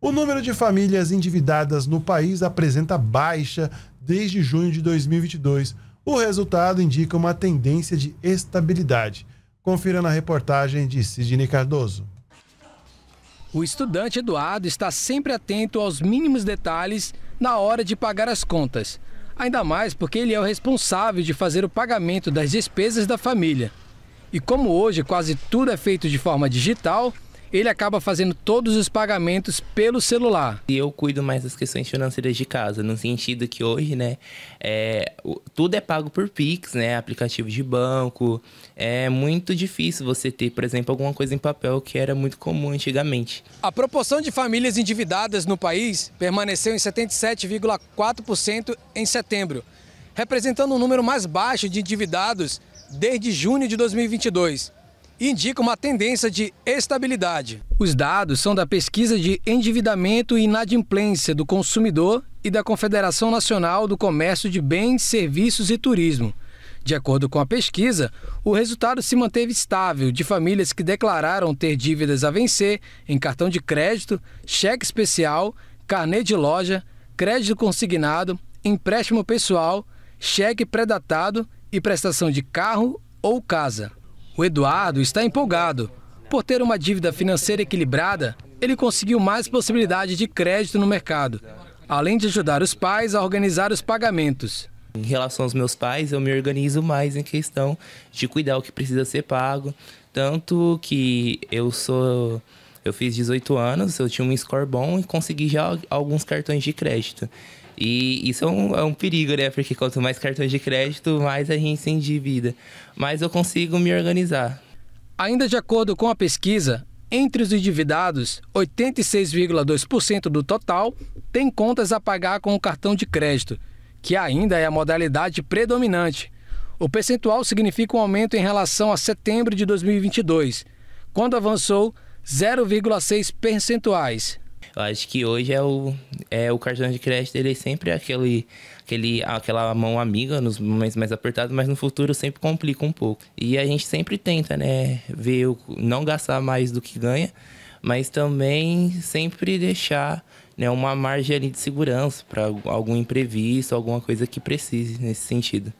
O número de famílias endividadas no país apresenta baixa desde junho de 2022. O resultado indica uma tendência de estabilidade. Confira na reportagem de Sidney Cardoso. O estudante Eduardo está sempre atento aos mínimos detalhes na hora de pagar as contas. Ainda mais porque ele é o responsável de fazer o pagamento das despesas da família. E como hoje quase tudo é feito de forma digital, ele acaba fazendo todos os pagamentos pelo celular. E eu cuido mais das questões financeiras de casa, no sentido que hoje, né, é, tudo é pago por Pix, né, aplicativo de banco. É muito difícil você ter, por exemplo, alguma coisa em papel que era muito comum antigamente. A proporção de famílias endividadas no país permaneceu em 77,4% em setembro, representando um número mais baixo de endividados desde junho de 2022 indica uma tendência de estabilidade. Os dados são da pesquisa de endividamento e inadimplência do consumidor e da Confederação Nacional do Comércio de Bens, Serviços e Turismo. De acordo com a pesquisa, o resultado se manteve estável de famílias que declararam ter dívidas a vencer em cartão de crédito, cheque especial, carnê de loja, crédito consignado, empréstimo pessoal, cheque predatado e prestação de carro ou casa. O Eduardo está empolgado. Por ter uma dívida financeira equilibrada, ele conseguiu mais possibilidade de crédito no mercado, além de ajudar os pais a organizar os pagamentos. Em relação aos meus pais, eu me organizo mais em questão de cuidar o que precisa ser pago, tanto que eu sou eu fiz 18 anos, eu tinha um score bom e consegui já alguns cartões de crédito. E isso é um, é um, perigo, né? Porque quanto mais cartões de crédito, mais a gente se endivida. Mas eu consigo me organizar. Ainda de acordo com a pesquisa, entre os endividados, 86,2% do total tem contas a pagar com o cartão de crédito, que ainda é a modalidade predominante. O percentual significa um aumento em relação a setembro de 2022, quando avançou 0,6 percentuais. Eu acho que hoje é o, é o cartão de crédito ele é sempre aquele, aquele, aquela mão amiga nos momentos mais apertados, mas no futuro sempre complica um pouco. E a gente sempre tenta, né, ver o, não gastar mais do que ganha, mas também sempre deixar né, uma margem de segurança para algum imprevisto, alguma coisa que precise nesse sentido.